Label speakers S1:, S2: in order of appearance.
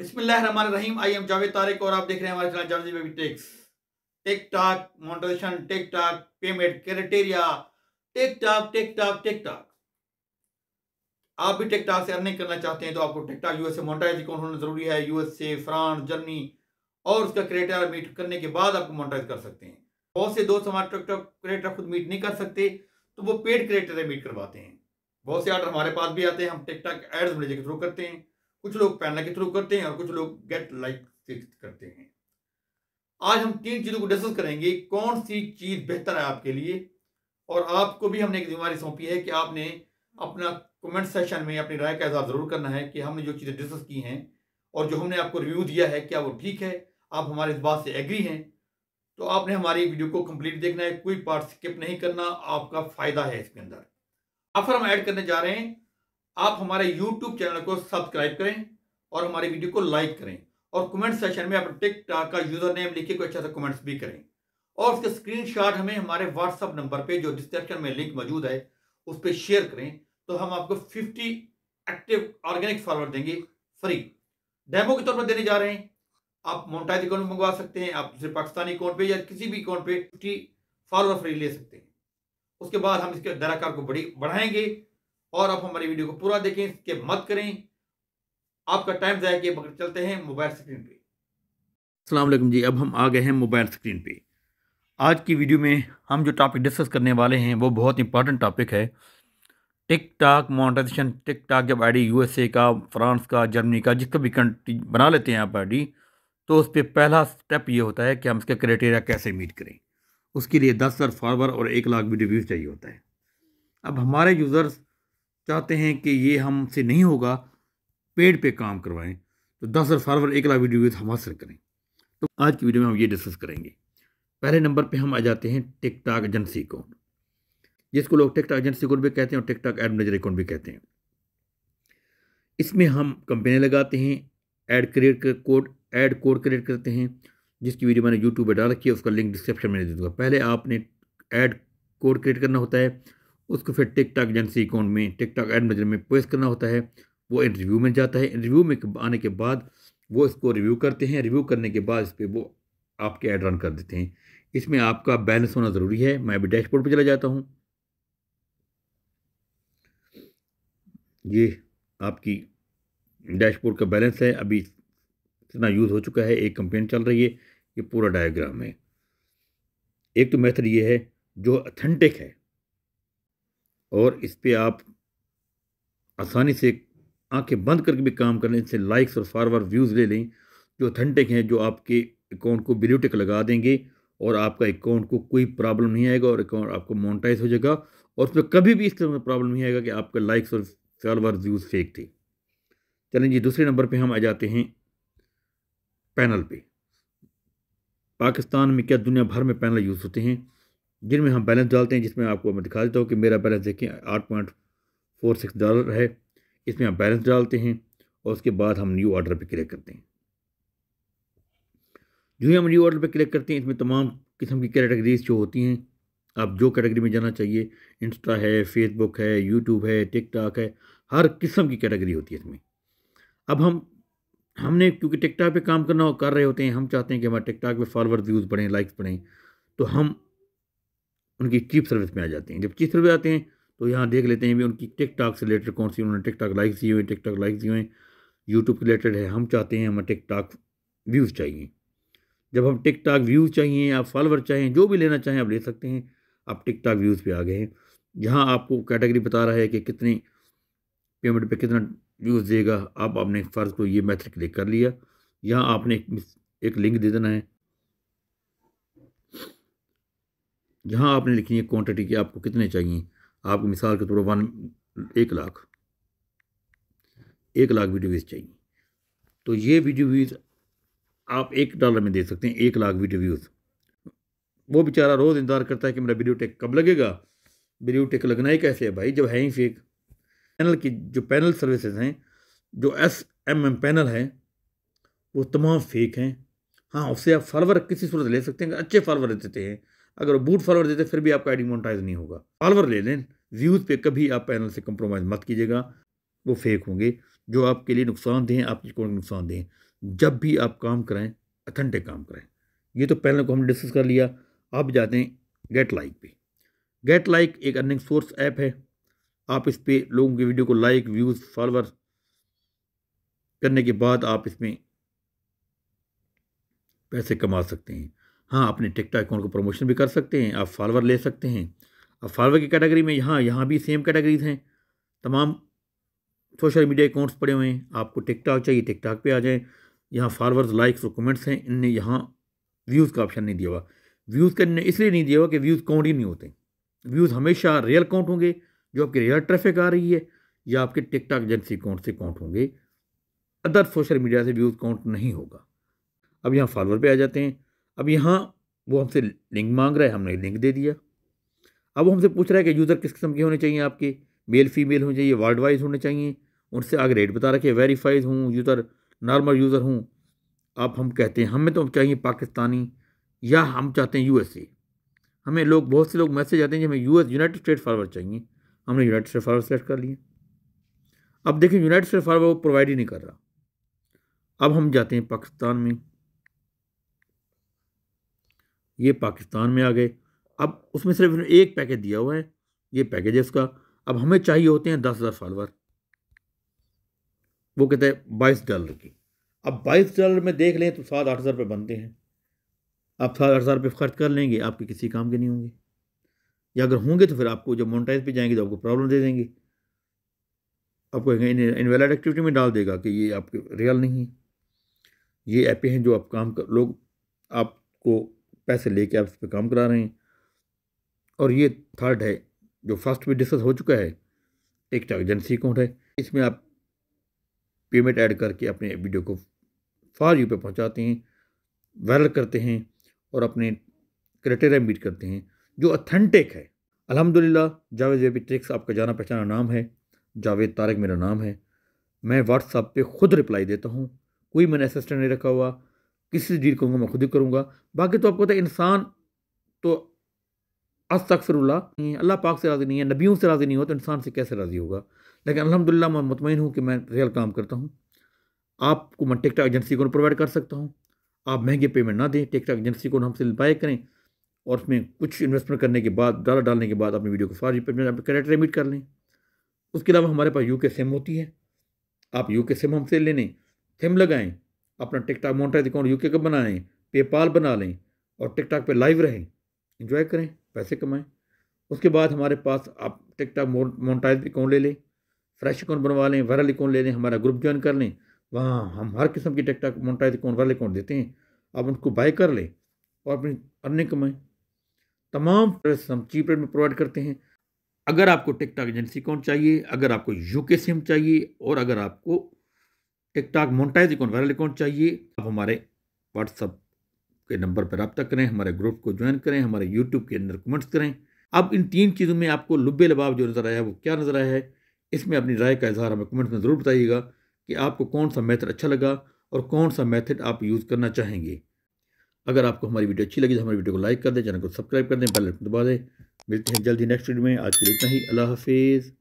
S1: बिस्मिल्लाम I am Javed Tariq और आप देख रहे हैं हमारे channel Javed baby tax payment criteria आप भी टेक से अर्निंग करना चाहते हैं तो आपको अकाउंट होना जरूरी है फ्रांस जर्मनी और उसका क्रेडिटर मीट करने के बाद आपको मोटाइज कर सकते हैं बहुत से दोस्त हमारे टेक टाक खुद मीट नहीं कर सकते तो वो पेड क्रेडिटर मीट करवाते हैं बहुत से ऑर्डर हमारे पास भी आते हैं हम टिकटॉक एड्स मैनेजर के थ्रू करते हैं कुछ लोग पैनल के थ्रू करते हैं और कुछ लोग गेट लाइक से करते हैं आज हम तीन चीज़ों को डिस्कस करेंगे कौन सी चीज़ बेहतर है आपके लिए और आपको भी हमने एक जिम्मेवारी सौंपी है कि आपने अपना कमेंट सेशन में अपनी राय का इजहार ज़रूर करना है कि हमने जो चीज़ें डिस्कस की हैं और जो हमने आपको रिव्यू दिया है क्या वो ठीक है आप हमारे इस बात से एग्री हैं तो आपने हमारी वीडियो को कंप्लीट देखना है कोई पार्ट स्किप नहीं करना आपका फ़ायदा है इसके अंदर अब फिर हम ऐड करने जा रहे हैं आप हमारे यूट्यूब चैनल को सब्सक्राइब करें और हमारे वीडियो को लाइक करें और कमेंट सेशन में आप टिकटॉक का यूजर नेम लिखे कोई अच्छा सा कमेंट्स भी करें और उसके स्क्रीनशॉट हमें हमारे व्हाट्सअप नंबर पे जो डिस्क्रिप्शन में लिंक मौजूद है उस पर शेयर करें तो हम आपको 50 एक्टिव ऑर्गेनिक फॉलोअर देंगे फ्री डेमो के तौर पर देने जा रहे हैं आप मोनटाइज अकाउंट में मंगवा सकते हैं आप दूसरे पाकिस्तानी अकाउंट पे या किसी भी अकाउंट पे फिफ्टी फॉलोअर फ्री ले सकते हैं उसके बाद हम इसके दायराकार को बड़ी बढ़ाएंगे और आप हमारी वीडियो को पूरा देखें इसके मत करें आपका टाइम जाया किए बकर चलते हैं मोबाइल स्क्रीन पे वालेकुम जी अब हम आ गए हैं मोबाइल स्क्रीन पे आज की वीडियो में हम जो टॉपिक डिस्कस करने वाले हैं वो बहुत इंपॉर्टेंट टॉपिक है टिक टाक मोनेटाइजेशन टिक टाक जब आईडी यूएसए का फ्रांस का जर्मनी का जिसका भी कंट्री बना लेते हैं आप आईडी तो उस पर पहला स्टेप ये होता है कि हम इसका क्राइटेरिया कैसे मीट करें उसके लिए दस हज़ार फॉलोवर और एक लाख वीडियो व्यूज़ चाहिए होता है अब हमारे यूज़र्स चाहते हैं कि ये हमसे नहीं होगा पेड पे काम करवाएं तो दस और एक लाख वीडियो हम हासिल करें तो आज की वीडियो में हम ये डिस्कस करेंगे पहले नंबर पे हम आ जाते हैं टिकटॉक एजेंसी अकाउंट जिसको लोग टिकटॉक एजेंसी अकाउंट भी कहते हैं और टिकटॉक एड मैनेजर अकाउंट भी कहते हैं इसमें हम कंपनियाँ लगाते हैं एड क्रिएट कर कोड एड कोड क्रिएट करते हैं जिसकी वीडियो मैंने यूट्यूब पर डाल रखी है उसका लिंक डिस्क्रिप्शन में दे दूँगा पहले आपने एड कोड क्रिएट करना होता है उसको फिर टिकटॉक एजेंसी अकाउंट में टिकटॉक एड मैनेजर में पेश करना होता है वो इंटरव्यू में जाता है इंटरव्यू में आने के बाद वो इसको रिव्यू करते हैं रिव्यू करने के बाद इस पर वो आपके ऐड रन कर देते हैं इसमें आपका बैलेंस होना ज़रूरी है मैं अभी डैशबोर्ड पर चला जाता हूँ ये आपकी डैशबोर्ड का बैलेंस है अभी इतना यूज़ हो चुका है एक कंपेन चल रही है ये पूरा डायग्राम है एक तो मेथड ये है जो अथेंटिक है और इस पर आप आसानी से आंखें बंद करके भी काम कर लें इससे लाइक्स और फारवर व्यूज़ ले लें जो ऑथेंटिक हैं जो आपके अकाउंट को ब्लू लगा देंगे और आपका अकाउंट को कोई प्रॉब्लम नहीं आएगा और अकाउंट आपको मोनिटाइज हो जाएगा और उसमें कभी भी इस तरह का प्रॉब्लम नहीं आएगा कि आपका लाइक्स और फॉलोअर व्यूज़ फेक थे चलें जी दूसरे नंबर पे हम आ जाते हैं पैनल पे पाकिस्तान में क्या दुनिया भर में पैनल यूज़ होते हैं जिनमें हम बैलेंस डालते हैं जिसमें आपको मैं दिखा देता हूँ कि मेरा बैलेंस देखें आठ पॉइंट फोर सिक्स डॉलर है इसमें हम बैलेंस डालते हैं और उसके बाद हम न्यू ऑर्डर पर क्लिक करते हैं जो ही हम न्यू ऑर्डर पर क्लिक करते हैं इसमें तमाम किस्म की कैटेगरीज जो होती हैं आप जो कैटेगरी में जाना चाहिए इंस्टा है फेसबुक है यूट्यूब है टिकटॉक है हर किस्म की कैटेगरी होती है इसमें अब हम हमने क्योंकि टिकटॉक पे काम करना कर रहे होते हैं हम चाहते हैं कि हमारे टिकटॉक पे फॉलोअर व्यूज़ बढ़ें लाइक्स बढ़ें तो हम उनकी चीप सर्विस में आ जाते हैं जब चीप सर्विस आते हैं तो यहाँ देख लेते हैं भी उनकी टिकटॉक से रिलेटेड कौन सी उन्होंने टिकटॉक लाइक्स दिए हुए टिकटॉक लाइक दिए हुए यूट्यूब के रिलेटेड है हम चाहते हैं हमें टिकटॉक व्यूज़ चाहिए जब हम टिकटॉक व्यूज़ चाहिए आप फॉलोअर चाहें जो भी लेना चाहें आप ले सकते हैं आप टिकटॉक व्यूज़ पे आ गए हैं यहाँ आपको कैटेगरी बता रहा है कि कितनी पेमेंट पे कितना व्यूज़ देगा आप आपने फ़र्ज़ को ये मैथड क्लिक कर लिया यहाँ आपने एक लिंक दे देना है जहाँ आपने लिखनी है क्वांटिटी की आपको कितने चाहिए आपको मिसाल के तौर पर वन एक लाख एक लाख वीडियो व्यूज़ चाहिए तो ये वीडियो व्यूज़ आप एक डॉलर में दे सकते हैं एक लाख वीडियो व्यूज़ वो बेचारा रोज़ इंतजार करता है कि मेरा वीडियो टेक कब लगेगा वीडियो टेक लगना ही कैसे है भाई जब है ही फेक पैनल की जो पैनल सर्विसेज हैं जो एस एम एम पैनल है वो तमाम फेक हैं हाँ उससे आप फॉलोवर किसी सूरत ले सकते हैं अच्छे फॉलोवर देते हैं अगर बूट फॉलोअर देते फिर भी आपका एडिंग मोनटाइज नहीं होगा फॉलोअर ले लें व्यूज़ पे कभी आप पैनल से कंप्रोमाइज़ मत कीजिएगा वो फेक होंगे जो आपके लिए नुकसान दें आपकी को नुकसान दें जब भी आप काम कराएं अथेंटिक काम कराएं ये तो पैनल को हमने डिस्कस कर लिया आप जाते हैं गेट लाइक पे गेट लाइक एक अर्निंग सोर्स ऐप है आप इस पर लोगों की वीडियो को लाइक व्यूज़ फॉलोअर करने के बाद आप इसमें पैसे कमा सकते हैं हाँ अपने टिकटॉक अकाउंट को प्रमोशन भी कर सकते हैं आप फॉलोअर ले सकते हैं अब फॉलोअर की कैटेगरी में यहाँ यहाँ भी सेम कैटेगरीज हैं तमाम सोशल मीडिया अकाउंट्स पड़े हुए हैं आपको टिकटॉक चाहिए टिकटॉक पे आ जाएं यहाँ फॉलोअर्स लाइक्स और कमेंट्स हैं इनने यहाँ व्यूज़ का ऑप्शन नहीं दिया हुआ व्यूज़ का इनने इसलिए नहीं दिया हुआ कि व्यूज़ काउंट ही नहीं होते व्यूज़ हमेशा रियल काउंट होंगे जो आपकी रियल ट्रैफिक आ रही है या आपके टिकटॉक एजेंसी अकाउंट से काउंट होंगे अदर सोशल मीडिया से व्यूज़ काउंट नहीं होगा अब यहाँ फॉलोअर पर आ जाते हैं अब यहाँ वो हमसे लिंक मांग रहा है हमने लिंक दे दिया अब वो हमसे पूछ रहा है कि यूज़र किस किस्म के होने चाहिए आपके मेल फीमेल होने चाहिए वर्ल्ड वाइज होने चाहिए उनसे आगे रेट बता रखे वेरीफाइज हूँ यूज़र नॉर्मल यूज़र हूँ आप हम कहते हैं हमें तो चाहिए पाकिस्तानी या हम चाहते हैं यू हमें लोग बहुत से लोग मैसेज आते हैं जो हमें यू यूनाइटेड स्टेट फार्वर्ड चाहिए हमने यूनाइटेड स्टेट फार्वर्ड सेलेक्ट कर लिए अब देखिए यूनाइटेड स्टेट फार्वर्ड वो प्रोवाइड ही नहीं कर रहा अब हम जाते हैं पाकिस्तान में ये पाकिस्तान में आ गए अब उसमें सिर्फ एक पैकेज दिया हुआ है ये पैकेज है उसका अब हमें चाहिए होते हैं दस हज़ार फॉलोअर वो कहते हैं बाईस डॉलर की अब बाईस डॉलर में देख लें तो सात आठ हज़ार रुपये बनते हैं आप सात आठ हज़ार रुपये खर्च कर लेंगे आपके किसी काम के नहीं होंगे या अगर होंगे तो फिर आपको जब मोनिटाइज पर जाएंगे तो आपको प्रॉब्लम दे देंगे आपको इनवैलिड एक्टिविटी में डाल देगा कि ये आपके रियल नहीं है ये ऐपें हैं जो आप काम कर लोग आपको पैसे लेके आप इस पर काम करा रहे हैं और ये थर्ड है जो फर्स्ट भी डिस्कस हो चुका है टिकटॉक एजेंसी अकाउंट है इसमें आप पेमेंट ऐड करके अपने वीडियो को फार यू पे पहुंचाते हैं वायरल करते हैं और अपने क्राइटेरिया मीट करते हैं जो अथेंटिक है अलहमदिल्ला जावेद वेबी ट्रिक्स आपका जाना पहचाना नाम है जावेद तारक मेरा नाम है मैं व्हाट्सअप पे खुद रिप्लाई देता हूँ कोई मैंने असिस्टेंट नहीं रखा हुआ किसी से डील करूँगा मैं खुद ही करूँगा बाकी तो आपको पता है इंसान तो अस्तफरल्ला नहीं है अल्लाह पाक से राज़ी नहीं है नबियों से राज़ी नहीं हो तो इंसान से कैसे राज़ी होगा लेकिन अलहमदिल्ला मैं मुतमिन हूँ कि मैं रियल काम करता हूँ आपको मैं टेक्टा एजेंसी को प्रोवाइड कर सकता हूँ आप महंगे पेमेंट ना दें टेक्टा एजेंसी को हमसे बाय करें और उसमें कुछ इन्वेस्टमेंट करने के बाद डाला डालने के बाद अपनी वीडियो को सारी पेमेंट क्रेडिट रिमिट कर लें उसके अलावा हमारे पास यू के सिम होती है आप यू के सिम हमसे ले लें सिम लगाएँ अपना टिकटॉक मोनेटाइज अकाउंट यूके का बनाएं पेपाल बना लें और टिकटॉक पे लाइव रहें इंजॉय करें पैसे कमाएं उसके बाद हमारे पास आप टिकटॉक मोनेटाइज अकाउंट ले लें फ्रेश अकाउंट बनवा लें वायरल अकाउंट ले लें हमारा ग्रुप ज्वाइन कर लें वहाँ हम हर किस्म की TikTok monetise account viral account देते हैं आप उनको बाय कर लें और अपनी अर्निंग कमाएँ तमाम प्रोसेस हम चीप रेट में प्रोवाइड करते हैं अगर आपको टिकटॉक एजेंसी अकाउंट चाहिए अगर आपको यूके सिम चाहिए और अगर आपको TikTok monetise account viral account चाहिए आप हमारे व्हाट्सअप के नंबर पर रब्ता करें हमारे ग्रुप को ज्वाइन करें हमारे यूट्यूब के अंदर कमेंट्स करें अब इन तीन चीज़ों में आपको लुबे लबाव जो नज़र आया वो क्या नज़र आया है इसमें अपनी राय का इजहार हमें कमेंट्स में ज़रूर बताइएगा कि आपको कौन सा मेथड अच्छा लगा और कौन सा मेथड आप यूज़ करना चाहेंगे अगर आपको हमारी वीडियो अच्छी लगी तो हमारी वीडियो को लाइक कर दें चैनल को सब्सक्राइब कर दें बेल दबा दें मिलते हैं जल्दी नेक्स्ट वीडियो में आज के लिए इतना ही अल्लाह हाफिज़